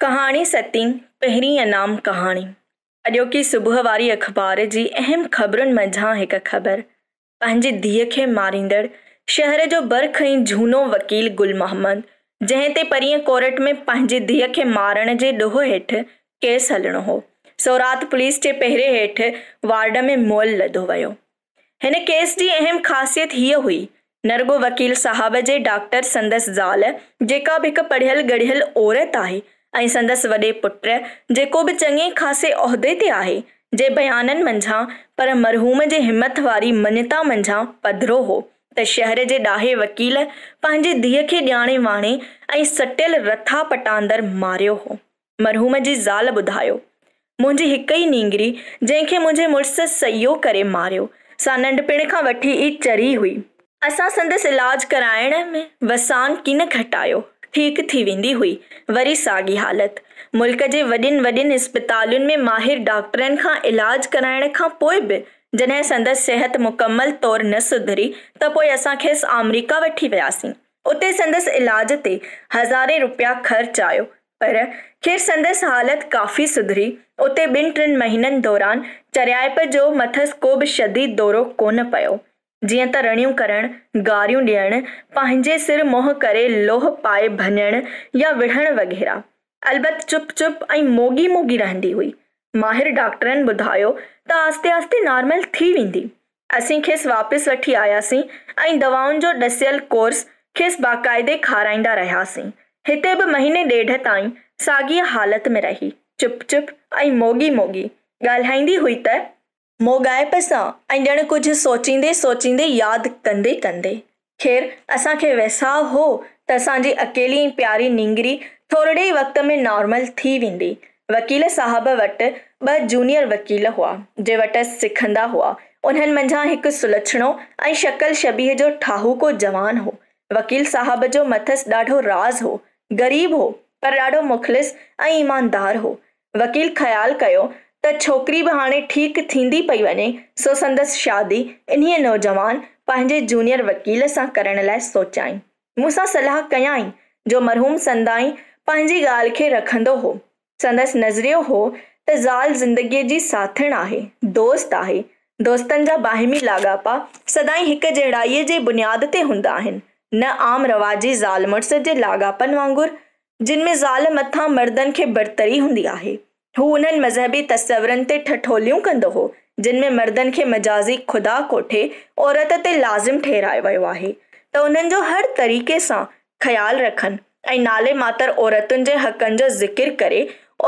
कहानी सती पहिरीं अनाम कहानी अॼोकी सुबुह वारी अख़बार जी अहम ख़बरुनि मंझा एक ख़बर पंहिंजी धीअ खे मारींदड़ शहर जो बरखई झूनो वकील गुल मोहम्मद जैते ते कोर्ट में पंहिंजी धीअ खे मारण जे ॾोह हेठि केस हलणो हो सौरात पुलिस के पहिरे हेठ वार्ड में मोल लधो वो इन केस की अहम ख़ासियत हीअ हुई नरगो वकील साहब जे डॉक्टर संदस ज़ाल जेका भी एक पढ़ियल गढ़ियल औरत है ऐं संदसि वॾे पुट जेको बि चङे ख़ासे उहिदे ते आहे जे बयाननि मंझां पर मरहूम जे हिमत वारी मञता मंझां पधरो हो त शहर जे ॾाहे वकील पंहिंजी धीअ खे ॼाणे वाणे ऐं सटियल रथा पटांदर मारियो हो मरहूम जी ज़ाल ॿुधायो मुंहिंजी हिकु ई नींगरी जंहिंखे मुंहिंजे मुड़ुसु सयो करे मारियो सां नंढपिण खां वठी ई चरी हुई असां संदसि इलाज कराइण में वसान कीन घटायो ठीक थी वेंदी हुई वरी सागी हालत मुल्क जे वॾियुनि वॾियुनि इस्पतालुनि में माहिर डॉक्टरनि का इलाज कराइण का जैसे बि जॾहिं संदसि तौर न सुधरी तो असा खेस खेसि अमरीका वी वियासीं उते संदसि इलाज ते हज़ारे रुपया ख़र्च आयो पर खेर संदस हालत काफ़ी सुधरी उते ॿिनि टिनि महीननि दौरान चरियाइप जो मथसि को बि शदीद दौरो कोन पियो जीअं त रड़ियूं करणु गारियूं ॾियणु पंहिंजे सिर मोह करे लोह पाए भञणु या विढ़णु वग़ैरह अलबत चुप चुप ऐं मोगी मोगी रहंदी हुई माहिर डॉक्टरनि ॿुधायो त आस्ते आस्ते नॉर्मल थी वेंदी असीं खेसि वापसि वठी आयासीं ऐं दवाउनि जो ॾसियल कोर्स खेसि बाक़ाइदे खाराईंदा रहियासीं हिते बि महीने ॾेढ ताईं साॻीअ हालति में रही चुप चुप ऐं मोगी मोगी ॻाल्हाईंदी हुई त मोगाइप सां ऐं कुछ सोचींदे सोचींदे याद कंदे कंदे खेर असांखे वैसा हो त असांजी अकेली प्यारी निंगरी थोरे ई वक़्त में नॉर्मल थी वेंदी वकील साहब वटि ॿ जूनियर वकील हुआ जे वटि सिखंदा हुआ उन्हनि मंझा हिकु सुलछणो ऐं शकल शबीह जो ठाहूको जवान हो वकील साहब जो मथस ॾाढो राज़ हो ग़रीब हो पर ॾाढो मुखलिस ऐं ईमानदार हो वकील ख़्यालु कयो त छोकिरी बि हाणे ठीकु थींदी पई वञे सो संदसि शादी इन्हीं नौजवान पंहिंजे जूनियर वकील से कर लाइ सोचाई मूसा सलाह कयाई जो मरहूम संदाई पंहिंजी ॻाल्हि के रखंदो हो संदस नज़रियो हो तो ज़ाल ज़िंदगीअ जी साथण आहे दोस्त आहे दोस्तनि जा बाहिमी लाॻापा सदाई एक जड़ाई के बुनियाद से हूंदा न आम रवाजी ज़ाल मुड़स के लाॻापनि वांगुरु जिन में ज़ाल मथां मर्दन के बरतरी हूंदी आहे हू उन्हनि मज़हबी तस्वरनि ते ठठोलियूं कंदो हो जिनमें मर्दनि खे मजाज़ी खुदा कोठे औरत ते लाज़िम ठहिरायो वियो आहे त उन्हनि जो हर तरीक़े सां ख़्यालु रखनि ऐं नाले मातर औरतुनि जे हक़नि जो ज़िकिर करे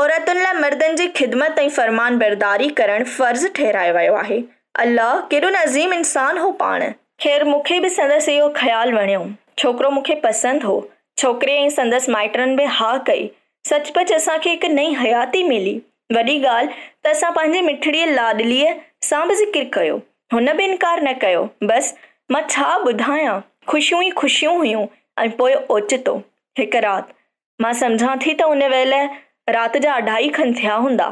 औरतुनि लाइ मर्दनि जी ख़िदमत ऐं फ़रमान बरदारी करणु फर्ज ठहिरायो वियो आहे अलाह केॾो नज़ीम इंसान हो पाण ख़ैरु मूंखे बि संदसि इहो ख़्यालु वणियो छोकिरो मूंखे पसंदि हो छोकिरे ऐं संदसि माइटनि बि हा कई सचपच असांखे हिकु नई हयाती मिली वॾी ॻाल्हि त असां पंहिंजे मिठड़ीअ लाॾलीअ सां बि ज़िकिर कयो हुन बि इनकार न कयो बसि मां छा ॿुधायां ख़ुशियूं ई ख़ुशियूं हुयूं ऐं पोइ ओचितो हिकु राति मां सम्झां थी त उन वेल राति जा अढाई खनि थिया हूंदा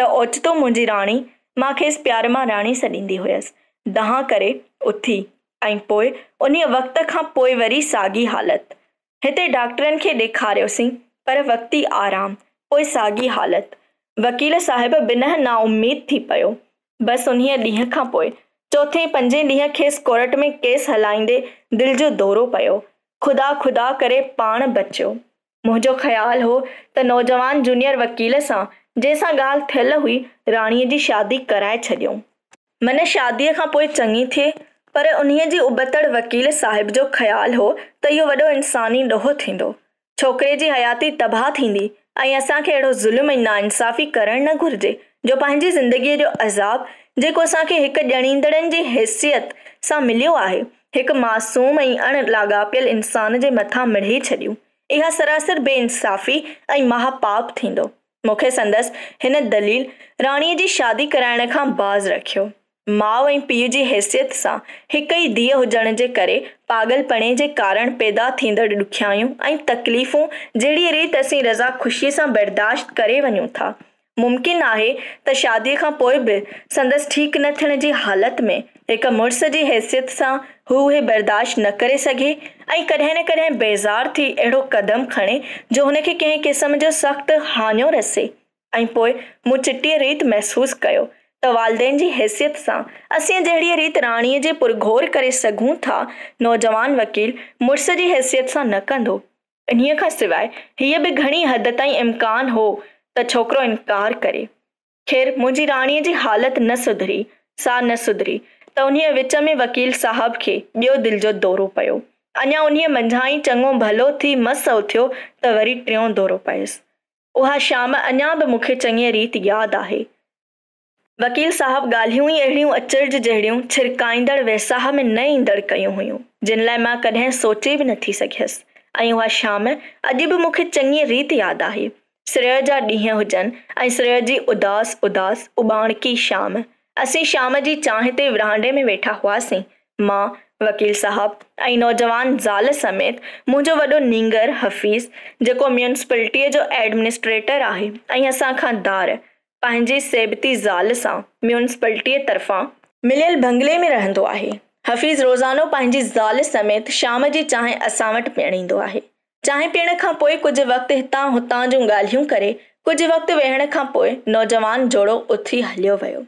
त ओचितो मुंहिंजी राणी मां खेसि प्यार मां राणी छॾींदी हुयसि दहा करे उथी ऐं पोइ उन वक़्त खां पोइ वरी साॻी हालति हिते डॉक्टरनि खे ॾेखारियोसीं पर वक़्ती आराम पोइ साॻी हालत वकील साहिबु बिना नाउमीद थी पियो बसि उन्हीअ ॾींहं खां पोइ चोथे पंजे ॾींहं खेसि कोर्ट में केस हलाईंदे दिलि जो दौरो पियो खुदा खुदा करे पाण बचियो मुंहिंजो ख़्यालु हो त नौजवान जूनियर वकील सां जंहिंसां ॻाल्हि थियल हुई राणीअ जी शादी कराए छॾियऊं मन शादीअ खां पोइ चङी थिए पर उन्हीअ जी उबतड़ वकील साहिब जो ख़्यालु हो त इहो वॾो इंसानी ॾोहो थींदो छोकिरे जी हयाती तबाह थींदी ऐं असांखे अहिड़ो ज़ुल्म ऐं नाइंसाफ़ी करणु न घुरिजे जो पंहिंजी ज़िंदगीअ जो अज़ाब जेको असांखे हिकु ॼणींदड़नि जी हैसियत सां मिलियो आहे हिकु मासूम ऐं अण लाॻापियल इंसान जे मथां मिड़ी छॾियूं इहा सरासर बेइंसाफ़ी ऐं महापाप थींदो मूंखे संदसि हिन दलील राणीअ जी शादी कराइण खां बाज़ रखियो माउ ऐं पीउ जी हैसियत सां हिकु ई धीअ हुजण जे करे पागलपणे जे कारण पैदा थींदड़ ॾुखियायूं ऐं तकलीफ़ूं जहिड़ी रीति असीं रज़ा ख़ुशीअ सां बर्दाश्त करे वञूं था मुमकिन आहे त शादीअ खां पोइ बि संदसि ठीकु न थियण जी हालति में हिकु मुड़ुस जी हैसियत सां हू हे बर्दाश्त न करे सघे ऐं कॾहिं न कॾहिं बेज़ार थी अहिड़ो क़दम खणे जो हुनखे कंहिं क़िस्म जो सख़्तु हानियो रसे ऐं पोइ मूं चिटीअ रीति महसूसु कयो त वालदेन जी हैसियत सां असीं जहिड़ी रीति राणीअ जे पुरघोर करे सघूं था नौजवान वकील मुड़ुस जी हैसियत सां न कंदो इन्हीअ खां सवाइ हीअ बि घणी हद ताईं इम्कान हो त छोकिरो इनकार करे खैर मुंहिंजी राणीअ जी हालति न सुधरी सा न सुधरी त उन्हीअ विच में वकील साहब खे ॿियो दिलि जो दौरो पियो अञा उन्हीअ मंझाई चङो भलो थी मसियो त वरी टियों दौरो पयसि उहा शाम अञा बि मूंखे चङीअ रीति यादि आहे वकील साहब ॻाल्हियूं ई अहिड़ियूं अचरज जूं जहिड़ियूं छिड़काईंदड़ वैसाह में न ईंदड़ु कयूं हुयूं जिन लाइ मां कॾहिं सोचे बि नथी सघियसि ऐं उहा शाम अॼु बि मूंखे चङी रीति यादि आहे श्रेय जा ॾींहं हुजनि ऐं सिर जी उदास उदास उबाणकी शाम असीं शाम जी चांहि ते विरांडे में वेठा हुआसीं मां वकील साहब ऐं नौजवान ज़ाल समेत मुंहिंजो वॾो नींगर हफ़ीज़ जेको मुंसिपलिटीअ जो एडमिनिस्ट्रेटर आहे ऐं असांखां धार पंहिंजे सेबती ज़ाल सां म्यूनसिपलिटीअ तरफ़ां मिलियल बंगले में रहंदो आहे हफ़ीज़ रोज़ानो पंहिंजी ज़ाल समेत शाम जी चांहि असां वटि पीअण ईंदो आहे चांहि पीअण खां पोइ कुझु वक़्तु हितां हुतां जूं ॻाल्हियूं करे कुझु वक़्तु वेहण खां पोइ नौजवान जोड़ो उथी हलियो वियो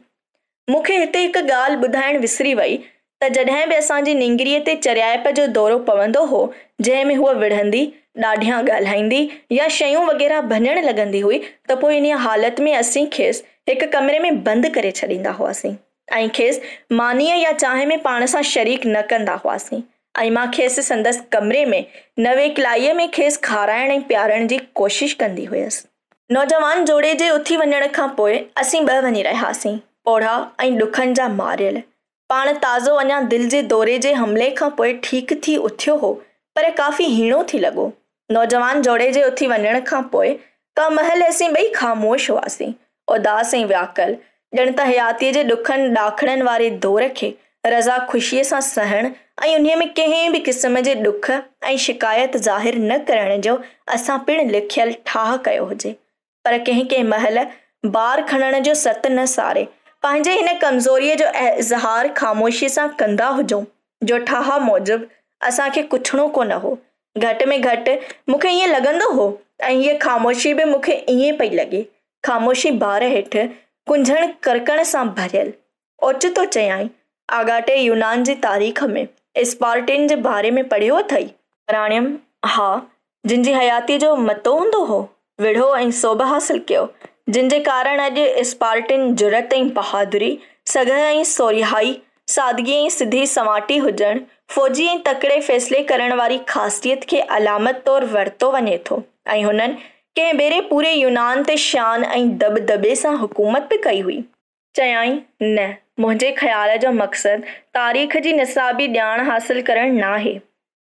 मूंखे हिते हिकु ॻाल्हि ॿुधाइणु विसरी वई त जॾहिं बि असांजी निंगरीअ ते चरियाइप जो दौरो पवंदो हो जंहिं में हूअ विढ़ंदी ॾाढियां ॻाल्हाईंदी या शयूं वग़ैरह भञणु लॻंदी हुई त पोइ इन हालति में असीं खेसि हिकु कमरे में बंदि करे छॾींदा हुआसीं ऐं खेसि मानीअ या चांहि में पाण सां शरीक न कंदा हुआसीं ऐं मां खेसि संदसि कमरे में नवे कलाईअ में खेसि खाराइण ऐं पियारण जी कोशिशि कंदी हुयसि नौजवान जोड़े जे उथी वञण खां पोइ असीं ॿ वञी रहियासीं ओढ़ा ऐं ॾुखनि जा मारियल पाण ताज़ो अञा दिलि जे दौरे जे हमले खां पोइ ठीकु थी उथियो हो पर काफ़ी हीणो थी लॻो नौजवान जोड़े जे उथी वञण खां का महल असीं ॿई ख़ामोश हुआसीं उदास व्याकल जण त हयातीअ जे ॾुखनि ॾाखणनि वारे दौर के रज़ा खुशी सां सहण ऐं उन्हीअ में कहीं भी क़िस्म जे ॾुख ऐं शिकायत ज़ाहिर न करण जो असां पिणु लिखियल ठाह कयो हुजे पर कंहिं कंहिं महिल बार खणण जो सत न सारे पंहिंजे इन कमजोरी जो इज़हार ख़ामोशीअ सां कंदा हुजूं जो ठाह मूजिबि असांखे कुछणो कोन हो घट में घट मूंखे ईअं लॻंदो हो ऐं ख़ामोशी भी मुखे ये पई लगे ख़ामोशी ॿार हेठ कुंझण करकण से भरियल ओचितो चयाई आगाटे यूनान जी तारीख़ में स्पार्टिन जे बारे में पढ़ियो अथई राणियम हा जिन हयाती जो मतो हों हो विढ़ो ए सोभ हासिल कयो जिन जे कारण अज स्पार्टिन जुरत बहादुरी सघह सोरिहाई सादगी सीधी समाटी हुजन फ़ौजी ऐं तकिड़े फ़ैसिले करण वारी ख़ासियत खे अलामत तौरु वरितो वञे थो ऐं हुननि कंहिं भेरे पूरे यूनान ते शान ऐं दॿ दॿे सां हुकूमत बि कई हुई चयाई न मुंहिंजे ख़्याल जो मक़सदु तारीख़ जी निसाबी ॼाण हासिलु करणु नाहे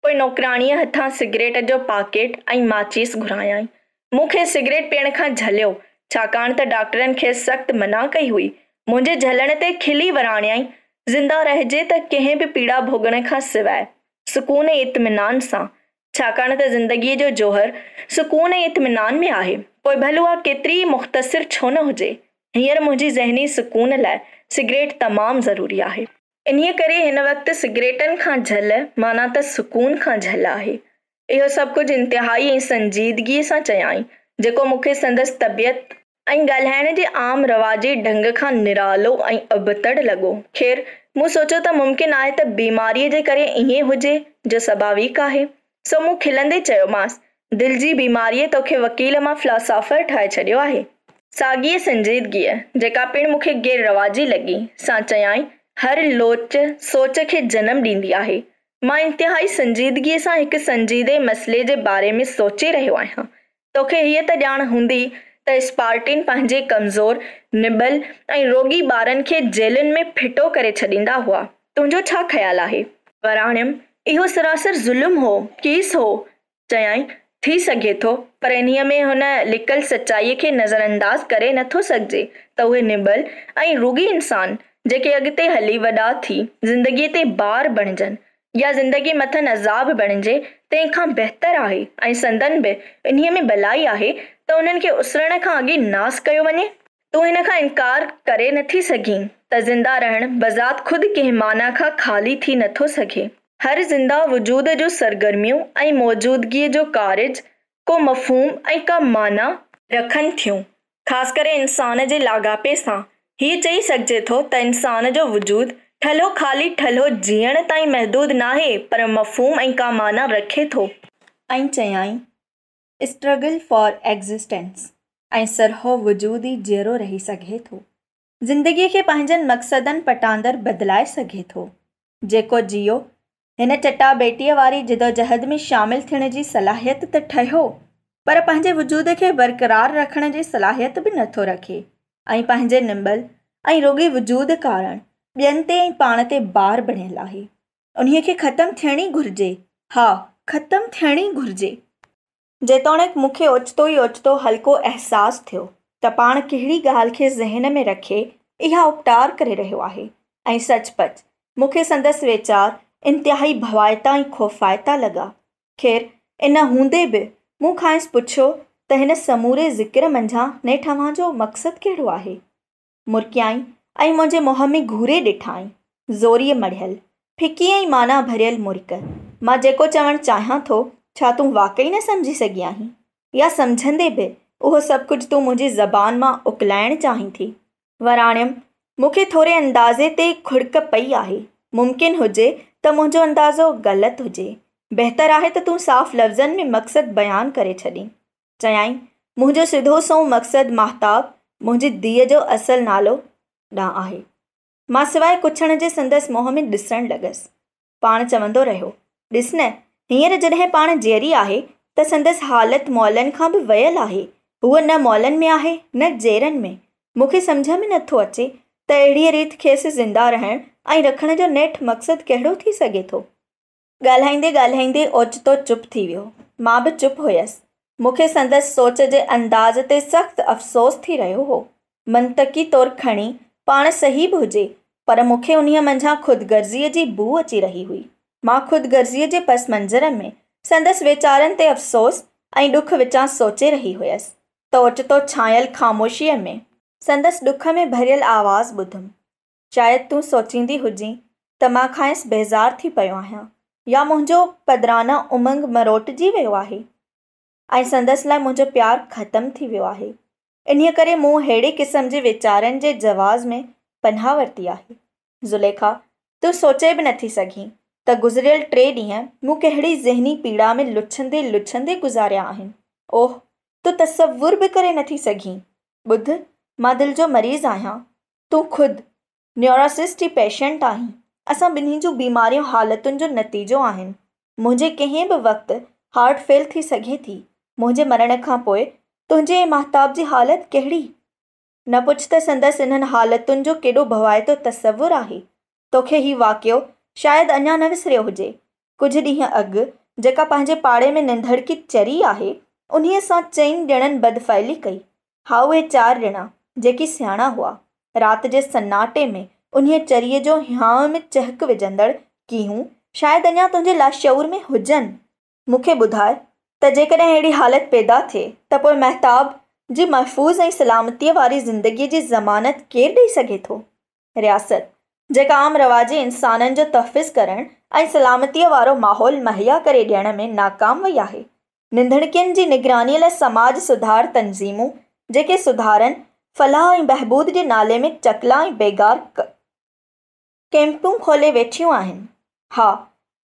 पोइ नौकराणीअ हथां सिगरेट जो पाकेट ऐं माचिस घुरायाई मूंखे सिगरेट पीअण खां झलियो छाकाणि त डॉक्टरनि खे सख़्तु मना कई हुई मुंहिंजे झलण ते खिली वराणियाई ज़िंदा रहिजे त कंहिं बि पीड़ा भोगण खां सवाइ सुकून ऐं इतमिनान सां छाकाणि त ज़िंदगीअ जो जोहर सुकून ऐं इतमिनान में आहे पोइ भले उहा केतिरी मुख़्तसिर छो न हुजे हींअर मुंहिंजी ज़हनी सुकून लाइ सिगरेट तमामु ज़रूरी आहे इन्हीअ करे हिन वक़्तु सिगरेटनि खां झल माना त सुकून खां झल आहे इहो सभु कुझु इंतिहाई ऐं संजीदगीअ सां चयाई जेको मूंखे संदसि तबियत ऐं ॻाल्हाइण जे आम रवाजी ढंग खां निरालो ऐं अबतड़ लॻो खैरु मूं सोचियो त मुमकिन आहे त बीमारीअ जे करे ईअं हुजे जो स्वाभाविक आहे सो मूं खिलंदे चयोमांसि दिलि जी बीमारीअ तोखे वकील मां फिलासॉफर ठाहे छॾियो आहे साॻीअ संजीदगीअ जेका पिणु मूंखे गैर रवाजी लॻी सां चयाई हर लोच सोच खे जनम ॾींदी आहे मां इंतिहाई संजीदगीअ सां हिकु संजीदे मसइले जे बारे में सोचे रहियो आहियां तोखे हीअ त ॼाण हूंदी त स्पार्टिन पंहिंजे कमज़ोर निबल ऐं रोगी ॿारनि खे जेलनि में फिटो करे छॾींदा हुआ तुंहिंजो छा ख़्यालु आहे वराणियम इहो सरासर ज़ुल्म हो कीसि हो चयाई थी सघे थो पर इन्हीअ में हुन लिकल सचाईअ खे नज़रअंदाज़ करे नथो सघिजे त उहे निबल ऐं रुॻी इंसान जेके अॻिते हली वॾा थी ज़िंदगीअ ते ॿार बणजनि या ज़िंदगी मथनि अज़ाब बणिजे तंहिंखां बहितरु आहे ऐं संदन बि इन्हीअ में भलाई आहे त उन्हनि खे उसरण खां अॻे नास कयो वञे तूं हिन खां इनकार करे नथी सघीं त ज़िंदा रहणु बज़ात ख़ुदि कंहिं माना खां ख़ाली थी नथो सघे हर ज़िंदा वजूद जो सरगर्मियूं ऐं मौजूदगीअ जो कारिज को मफूम ऐं का माना रखनि थियूं ख़ासि करे इंसान जे लाॻापे सां हीअ चई सघिजे थो त इंसान जो वजूद ठलो ख़ाली ठलो जीअण ताईं महदूद नाहे पर मफूम ऐं का माना रखे थो ऐं चयाईं स्ट्रगल फॉर एग्ज़िस्टेंस ऐं सरहो वजूद ई जहिड़ो रही सघे थो ज़िंदगीअ खे पंहिंजनि मक़सदनि पटांदड़ बदिलाए सघे थो जेको जियो हिन चटाभेटीअ वारी जिदोजहद में शामिल थियण जी सलाहियत त ठहियो पर पंहिंजे वजूद खे बरक़रार रखण जी सलाहियत बि नथो रखे ऐं पंहिंजे निंबल ऐं रुॻी वजूद कारण ॿियनि ते ऐं पाण ते ॿार बणियलु आहे उन्हीअ खे ख़तमु थियण ई घुर्जे हा ख़तमु थियणी घुरिजे जेतोणीकि मूंखे ओचितो ई ओचितो हल्को अहसासु थियो त पाण कहिड़ी ॻाल्हि खे ज़हन में रखे इहा उपटार करे रहियो आहे ऐं सचपच मूंखे संदसि वीचार इंतिहाई भवाइता ऐं ख़ौफ़ाइता लॻा खैर इन हूंदे बि मूं ख़ासि पुछियो त हिन समूरे ज़िकर मंझां नेठां जो मक़सदु कहिड़ो आहे मुरकियाई ऐं मुंहिंजे मुंहं में घूरे ॾिठाईं ज़ोरीअ मढ़ियल फिकी ऐं माना भरियल मुर्क मां जेको चवणु चाहियां थो छा तूं वाकई न सम्झी सघी आहीं या सम्झंदे बि उहो सभु कुझु तूं मुंहिंजी ज़बान मां उकलाइणु चाहीं थी वराणियमि मूंखे थोरे अंदाज़े ते खुड़क पई आहे मुमकिन हुजे त मुंहिंजो अंदाज़ो ग़लति हुजे बहितर आहे त तूं साफ़ लफ़्ज़नि में मक़सदु बयानु करे छॾीं चयाईं मुंहिंजो सिधो सो मक़सदु महताब मुंहिंजी धीअ जो असुलु नालो ॾांहुं आहे मां सवाइ कुछण जे संदसि मोह में ॾिसणु लॻसि पाण चवंदो रहियो ॾिस न हींअर जॾहिं पाण जेरी आहे त संदसि हालति मॉलनि खां बि वयल आहे हूअ न मॉलनि में आहे न जेरनि में मूंखे सम्झ में नथो अचे त अहिड़ीअ रीत खेसि ज़िंदा रहण ऐं रखण जो नेठ मक़सदु कहिड़ो थी सघे थो ॻाल्हाईंदे ॻाल्हाईंदे ओचितो चुप थी वियो मां बि चुप हुयसि मूंखे संदसि सोच जे अंदाज़ ते सख़्तु अफ़सोसु थी रहियो हो मनती तौरु खणी પણ સહીબ હોજે પર મુખે ઉનિયા મંજા خودગર્જીજી બૂહટી રહી હુઈ માં خودગર્જીજી પસમંઝરમ મે સંદેશ વિચારન તે અફસોસ અઈ દુખ وچા સોચે રહી હોયસ તોચ તો છાયલ ખામોશી મે સંદેશ દુખ મે ભરીલ आवाज બુધમ કાયત તું સોચીndi હુજી તમા ખૈસ બેજારથી પયવા હા يا મોંજો પદराना ઉમંગ મરોટ જી વેવા હે અઈ સંદેશ લાય મોંજો પ્યાર ખતમ થી વેવા હે इन करे मूं अहिड़े क़िस्म जे वीचारनि जे जवाज़ में पनाह वरिती आहे ज़ुलेखा तूं सोचे बि नथी सघीं त गुज़िरियल टे ॾींहं मूं कहिड़ी ज़हनी पीड़ा में लुछंदे लुछंदे गुज़ारिया आहिनि ओह तूं तस्वुर बि करे नथी सघीं ॿुध मां दिलि जो मरीज़ आहियां तूं ख़ुदि न्यूरोसिस्टी पेशंट आहीं असां ॿिन्ही जूं बीमारियूं हालतुनि जो नतीजो आहिनि मुंहिंजे कंहिं बि वक़्तु हार्ट फेल थी सघे थी मुंहिंजे मरण खां पोइ तुझे महताब जी हालत कहिड़ी न पुछ त संदसि इन हालतुनि जो केॾो भवाइतो तसवुरु आहे तोखे हीउ वाक़ियो शायदि अञा न विसरियो हुजे कुझु ॾींहं अॻु जेका पाड़े में की चरी आहे उन्हीअ सां चइनि ॼणनि बदफैली कई हा उहे चार ॼणा जी सियाणा हुआ रात के सन्नाटे में उन्हीं चरीअ जो हियांव में चहक विझंदड़ कीहूं शायद अञा तुंहिंजे लाशऊर में हुजन मुख्य ॿुधाए त जेकॾहिं अहिड़ी हालति पैदा थे तो पोइ महताब जी महफ़ूज़ ऐं सलामतीअ वारी जिंदगी की ज़मानत केर दई सघे थो रियासत जेका आम रवाजी इंसाननि जो तहफ़िज़ कर ऐं वो माहौल मुहैया करे ॾियण में नाकाम वई आहे निंदणकियुनि जी निगरानीअ लाइ समाज सुधार तनज़ीमूं जेके सुधारनि फलाह बहबूद के नाले में चकला ऐं बेगार क... कैंपूं खोले वेठियूं हाँ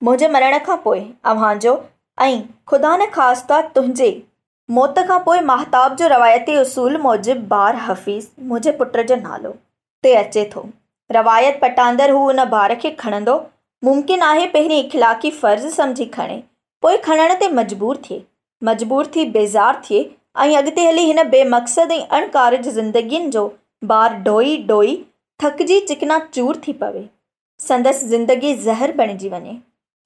मुझे मरण का पोइ ऐं ख़ुदा न ख़ासि तुझे मौत का पोइ महताब जो रवायती उसूल मूजिबि ॿार हफ़ीज़ मुझे पुट जो नालो ते अचे थो रवायत पटांदड़ हू उन ॿार खे खणंदो मुमकिन आहे पहिरीं इख़लाक़ी फ़र्ज़ समझी खणे पोइ खणण ते मजबूर थिए मजबूर थी बेज़ार थिए ऐं अॻिते हली हिन बेमक़सद ऐं अणकारज ज़िंदगीनि जो बार डोई डोई थकिजी चिकना चूर थी पवे संदसि ज़िंदगी ज़हर बणिजी वञे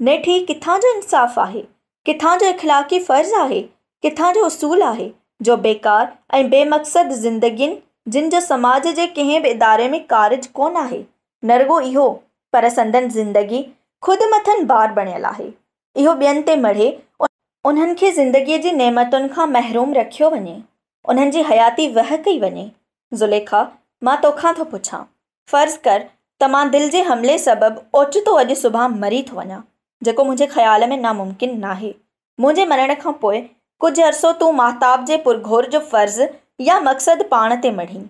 नेठी किथां जो इंसाफ़ आहे किथां जो इख़लाक़ी फ़र्ज़ु आहे किथां जो उसूल आहे जो बेकार ऐं बेमकसद ज़िंदगीनि जिन जो समाज जे कंहिं बि इदारे में कारज कोन आहे नरगो इहो पर संदन ज़िंदगी ख़ुदि मथनि ॿारु बणियलु आहे इहो ॿियनि ते मरे उन्हनि खे ज़िंदगीअ जी नेमतुनि खां महिरूम रखियो वञे उन्हनि जी हयाती वह कई वञे ज़ुलेखा मां तोखां थो पुछां फर्ज़ु कर त मां दिलि जे हमले सबबु ओचितो अॼु सुभाणे मरी थो वञा जेको मुझे ख़्याल में नामुमकिन नाहे मुझे मरण का पोइ कुझु अरसो तूं महताब जे पुरघोर जो फर्ज या मकसद पान ते मढ़ी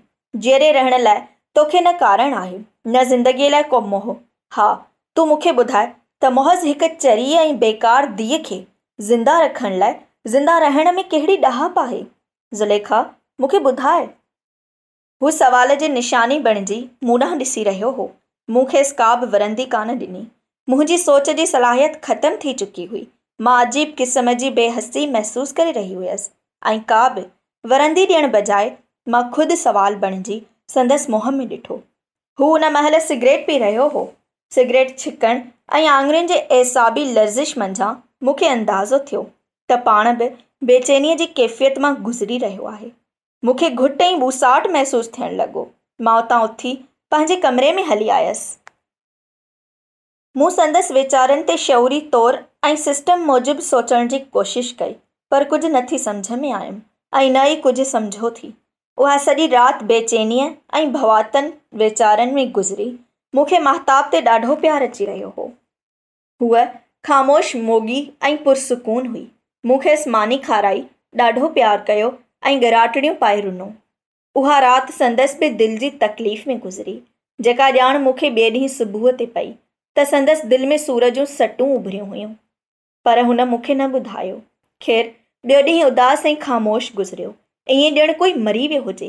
जीअरे रहण लाइ तोखे न कारण आहे न ज़िंदगीअ लाइ को मोह हाँ तू मूंखे ॿुधाए त मोहज़ हिकु चरी ऐं बेकार धीअ खे ज़िंदा रखण लाइ ज़िंदा रहण में कहिड़ी ॾहाप आहे ज़ुलेखा मूंखे ॿुधाए हू सवाल जे निशानी बणिजी मूं ॾांहुं ॾिसी हो मूंखे स्का वरंदी कान ॾिनी मुंहिंजी सोच जी सलाहियत खत्म थी चुकी हुई माँ अजीब क़िस्म जी बेहसी महसूस कर रही हुयसि ऐं का बि वरंदी ॾियण बजाए मां ख़ुदि सुवाल बणिजी संदसि मुंहं में ॾिठो हू उन महल सिगरेट पी रहियो हो सिगरेट छिकण ऐं आङुरियुनि जे एसाबी लर्ज़िश मंझां मूंखे अंदाज़ो थियो त पाण बि बेचैनीअ जी कैफ़ियत मां गुज़री रहियो आहे मूंखे घुट ऐं ॿूसाट महसूसु थियणु लॻो मां उतां उथी पंहिंजे कमरे में हली आयसि मूं संदस वीचार ते शौरी तौरु ऐं सिस्टम मूजिब सोचण की कोशिश कई पर कुछ नथी समझ में आयमि ऐं न ही कुछ समझो थी वह सारी रात बेचैनीअ भवातन वीचार में गुज़री मूंखे महताब ते ॾाढो प्यारु अची रो हो हूअ ख़ामोश मोगी ऐं पुरसुकून हुई मूंखेसि मानी खाराई ढो प्यारु कयो पाए रुनो उहा रात संदसि बि दिलि जी तकलीफ़ में गुज़री जेका ॼाण मूंखे ॿिए ॾींहुं सुबुह ते पई त संदसि दिलि में सूर जूं सटूं उभरियूं हुयूं पर हुन मूंखे न ॿुधायो खैर ॿियो ॾींहुं उदास ऐं ख़ामोश गुज़रियो ईअं ॼण कोई मरी वियो हुजे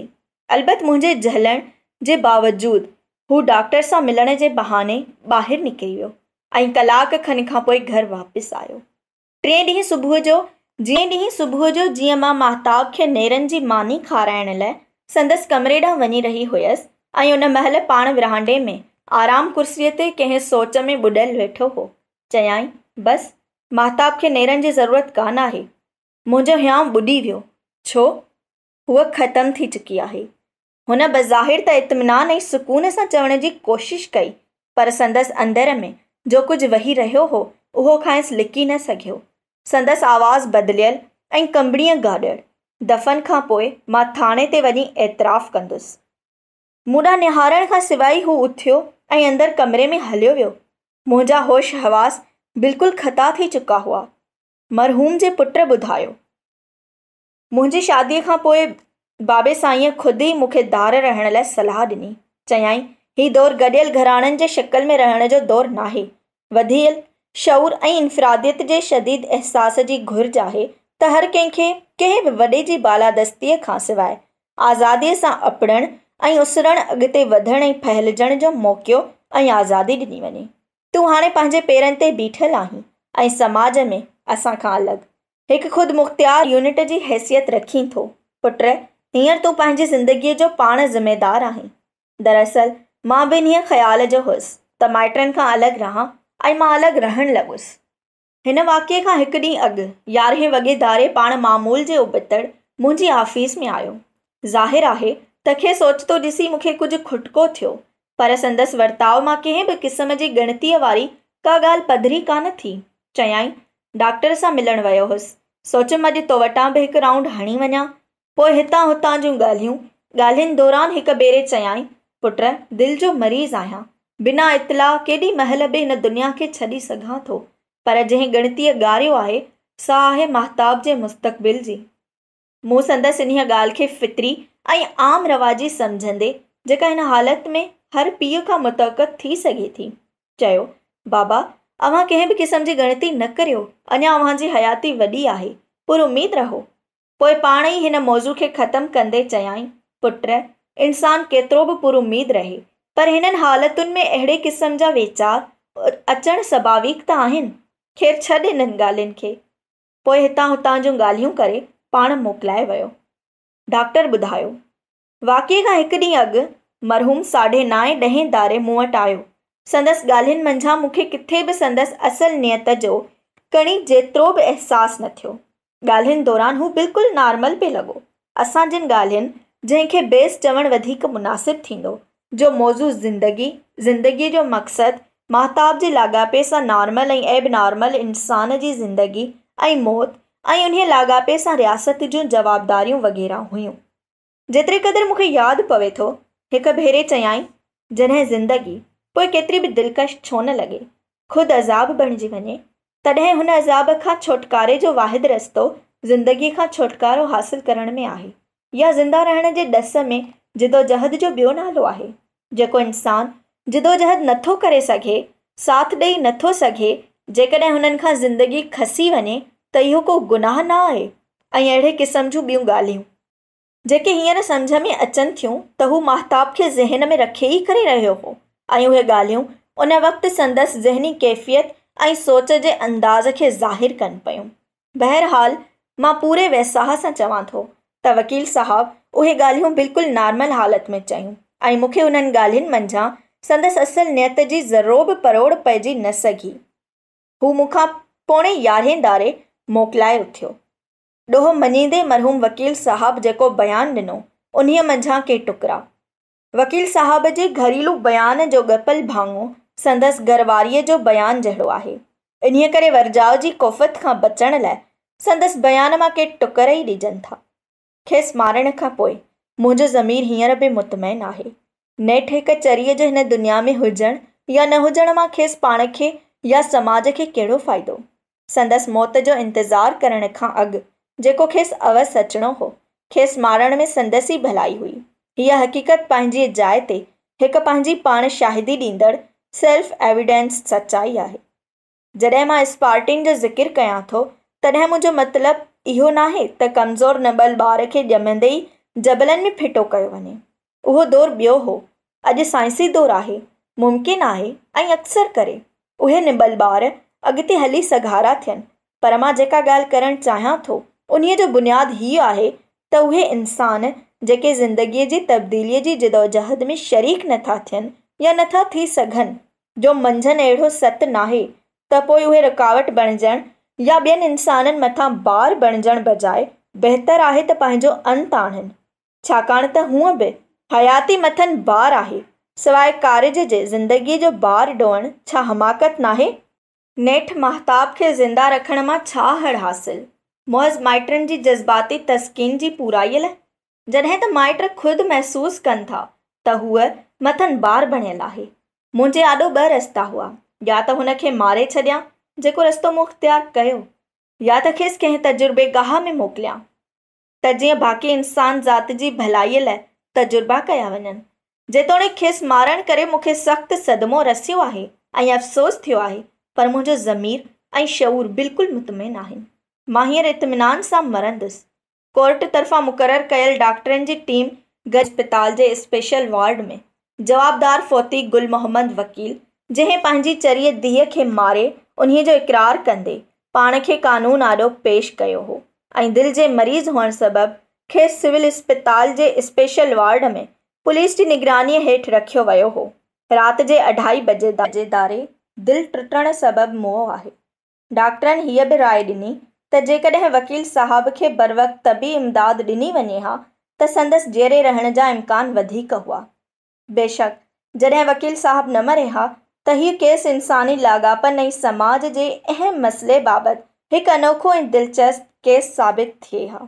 अलबत मुंहिंजे झलण जे बावजूदु हू डॉक्टर सां मिलण जे बहाने ॿाहिरि निकिरी वियो ऐं कलाक खनि खां पोइ घरु वापसि आयो टे ॾींहं सुबुह जो जीअं ॾींहुं सुबुह जो जीअं मां महताब खे नेरनि जी मानी खाराइण लाइ संदसि कमरे ॾांहुं वञी रही हुयसि ऐं उन महिल पाण विरांडे में आराम कुर्सीअ ते कंहिं सोच में ॿुॾल वेठो हो चयाईं बस महताब खे नेरनि जी ज़रूरत कान आहे मुंहिंजो हियांव ॿुॾी वियो छो हूअ ख़तमु थी चुकी आहे हुन बज़ाहिर त इतमिनान ऐं सुकून सां चवण जी कोशिश कई पर संदसि अंदर में जो कुझु वही रहियो हो उहो खांसि लिकी न सघियो संदसि आवाज़ बदिलियल ऐं कंबड़ीअ गाॾड़ दफ़न खां पोइ मां थाणे ते वञी एतिराफ़ु कंदुसि मुॾा निहारण खां सवाइ हू उथियो ऐं अंदरु कमरे में हलियो वियो मुंहिंजा होश हवास बिल्कुलु खता थी चुका हुआ मरहूम जे पुटु ॿुधायो मुंहिंजी शादीअ खां पोइ बाबे साईंअ ख़ुदि ई मूंखे धार रहण लाइ सलाहु ॾिनी चयाई हीउ दौरु गॾियल घराणनि जे शकल में रहण जो दौरु नाहे वधियल शौर ऐं इन्फ्रादीअ जे शदीद अहसास जी घुर्ज आहे त हर कंहिंखे कंहिं बि वॾे जी बालादस्तीअ खां सवाइ आज़ादीअ सां अपणणु ऐं उसरण अॻिते वधण ऐं फहिलजण जो मौक़ियो ऐं आज़ादी ॾिनी वञे तूं हाणे पंहिंजे पेरनि ते बीठल आहीं ऐं समाज में असां खां अलॻि हिकु ख़ुदि मुख़्तियार यूनिट जी हैसियत रखी थो पुट हींअर तूं पंहिंजी ज़िंदगीअ जो पाण ज़िमेदार आहीं दरअसल मां ॿिनि हीअं ख़्याल जो हुअसि त माइटनि खां अलॻि रहां ऐं मां अलॻि रहणु लॻुसि हिन वाक़े खां हिकु ॾींहुं अॻु यारहें वॻे धारे पाण मामूल जे उबतड़ मुंहिंजी आफ़ीस में आयो ज़ाहिर आहे તખે સોચતો तो ॾिसी मूंखे कुझु खुटको थो पर संदस वर्ताव में कें भी क़िस्म की ॻणतीअ वारी का गाल पधरी कान थी चयाईं डॉक्टर से मिलणु वियो हुउसि सोचियुमि अॼु तो वटां भी हिकु राउंड हणी वना पोइ हितां हुतां जूं ॻाल्हियूं ॻाल्हियुनि दौरान हिकु भेरे चयाईं पुट दिलि जो मरीज़ आया बिना इतला केॾी महल भी इन दुनिया के छॾी सो पर जै ॻणतीअ ॻारियो है सा आहे महताब जे मुस्तक़बिल जी मूं संदसि इन गाल खे फ़ित्री आम रवाजी सम्झंदे जेका हिन हालति में हर पी का मुतक़द थी सघे थी चयो बाबा अव्हां कंहिं बि क़िस्म जी गणती न करियो अञा हयाती वॾी आहे पुर उम्मीद रहो पोइ पाण ई हिन मौज़ू खे ख़तमु कंदे चयाईं पुट इंसान केतिरो भी पुर उम्मीद रहे पर हिननि हालतुनि में अड़े क़िस्म जा वीचार अचणु स्वाभाविक त आहिनि खैर छॾ हिननि ॻाल्हियुनि खे पोइ हितां हुतां આણ મોકલાય વયો ડોક્ટર બધાયો વાકે કા એકની અગ મરહૂમ સાઢે નાય દહે દારે મોટાયો સંદસ ગાલિન મંજા મુખે કિત્થે બે સંદસ અસલ નિયત જો કણી જેતરો ભો એહસાસ ન થયો ગાલિન દોરાન હું બિલકુલ નોર્મલ પે લાગો અસા જિન ગાલિન જે કે બેસ ચવણ વધિક મુનાસિબ થીંદો જો મોઝુ જિંદગી જિંદગી જો મકસદ માહતાબ જે લાગા પૈસા નોર્મલ અઈ એબ નોર્મલ ઇન્સાનજી જિંદગી અઈ મોત ऐं उन लाॻापे सां रियासत जूं जवाबदारियूं वग़ैरह हुयूं जेतिरे क़दुरु मूंखे यादि पवे थो हिकु भेरे चयाई जॾहिं ज़िंदगी पोइ केतिरी बि दिलकश छो न लॻे ख़ुदि अज़ाब बणिजी वञे तॾहिं हुन अज़ाब खां छुटकारे जो वाहिद रस्तो ज़िंदगीअ खां छुटकारो हासिलु करण में आहे या ज़िंदा रहण जे ॾस में जिदोजहद जो ॿियो नालो आहे जेको इंसानु जिदोजहद नथो करे सघे साथ ॾेई नथो सघे जेकॾहिं हुननि खां ज़िंदगी खसी वञे त इहो को गुनाह न आहे ऐं अहिड़े क़िस्म जूं ॿियूं ॻाल्हियूं जेके हींअर सम्झ में अचनि थियूं त हू महताब खे ज़हन में रखे ई करे रहियो हो ऐं उहे ॻाल्हियूं उन वक़्तु संदसि ज़हनी कैफ़ियत ऐं सोच जे अंदाज़ खे ज़ाहिर कनि पियूं बहरहाल मां पूरे वैसाह सां चवां थो त वकील साहबु उहे ॻाल्हियूं बिल्कुलु नॉर्मल हालति में चयूं ऐं मूंखे उन्हनि ॻाल्हियुनि मंझां संदसि असुलु नियत जी ज़रो बि परोड़ पइजी न सघी हू मूंखां पोणे यारहें दारे मोकिलाए उथियो ॾोहो मञींदे मरहूम वकील साहबु जेको बयानु ॾिनो उन्हीअ मंझां के टुकड़ा वकील साहब जे घरेलू बयान जो गपल भाङो संदसि घरवारीअ जो बयानु जहिड़ो आहे इन्हीअ करे वरजाव जी कोफ़त खां बचण लाइ संदसि बयान मां के टुकर ई ॾिजनि था खेसि मारण खां पोइ मुंहिंजो ज़मीर हींअर बि मुतमैन आहे नेठि हिकु चरीअ जे हिन दुनिया में हुजणु या न हुजण मां खेसि पाण खे या समाज खे कहिड़ो फ़ाइदो संदसि मौत जो इंतिज़ारु करण खां अॻु जेको खेसि अवस सचिणो हो खेसि मारण में संदसि ई भलाई हुई हीअ हक़ीक़त पंहिंजी जाइ ते हिकु पंहिंजी पाण शाहिदीदी ॾींदड़ सेल्फ एविडेंस सचाई आहे जॾहिं मां स्पार्टिंग जो ज़िकरु कयां थो तॾहिं मुंहिंजो मतिलबु इहो न त कमज़ोरु निबल ॿार खे ॼमंदे ई जबलनि में फिटो कयो वञे उहो दौरु ॿियो हो अॼु साइंसी दौरु आहे मुमकिन आहे ऐं अक्सर करे उहे निबल अॻिते हली सघारा थियन पर मां जेका ॻाल्हि करणु चाहियां थो उन्हीअ जो बुनियादु हीउ आहे त उहे इंसान जेके ज़िंदगीअ जी तब्दीलीअ जी जिदोजहद में शरीक नथा थियनि या नथा थी सघनि जो मंझंदि अहिड़ो सत नाहे त पोइ उहे रुकावट बणिजनि या ॿियनि इंसाननि मथां बार बणिजण बजाए बहितरु आहे त पंहिंजो अंत आणनि छाकाणि त हूअं बि हयाती मथनि बार आहे सवाइ कारज जे ज़िंदगीअ जो बार ॾोअणु छा हमाकत नाहे नेठ महताब के ज़िंदा रखण मां हड़ हासिल मोज़ माइटनि की जज़्बाती तस्किन की पूराई लाइ जॾहिं त माइट खुद महसूस कन था त हूअ मथनि बार बणियलु है मुझे आदो ब रस्ता हुआ या तो हुन मारे छॾियां जो रस्तो मुख्तियार कयो या तो खेसि कंहिं तजुर्बे गाह में मोकिलियां त बाक़ी इंसान ज़ाति जी भलाईअ लाइ तजुर्बा कया वञनि जेतोणीकि खेसि मारणु करे मूंखे सख़्तु सदमो रसो है ऐं अफ़सोसु थियो पर मुंहिंजो ज़मीर ऐं शऊर बिल्कुलु मुतमिन आहिनि मां हींअर इतमिनान सां मरंदुसि कोर्ट तरफ़ां मुक़ररु कयल डॉक्टरनि जी टीम गज जे स्पेशल वार्ड में जवाबदार फ़ौती गुल मोहम्मद वकील जंहिं पंहिंजी चरीअ धीअ खे मारे उन्हीअ जो इक़रार कंदे पाण खे कानून आॾो पेश कयो हो ऐं दिलि जे मरीज़ हुअणु सबबि खे सिविल इस्पताल जे स्पेशल वार्ड में पुलिस जी निगरानीअ हेठि रखियो वियो हो राति जे अढाई बजे दारे दिल टुटण सबब मोह आहे डॉक्टरनि हीअ भी राय ॾिनी त वकील साहब के बर वक़्तु तबी इमदाद ॾिनी वे हा त संदसि जेरे रहने जा इम्कान हुआ बेशक जॾहिं वकील साहब न मरे हा तो हीउ केस इंसानी लागापन ऐं समाज के अहम मसले बाबत एक अनोखो दिलचस्प केस साबित थिए हा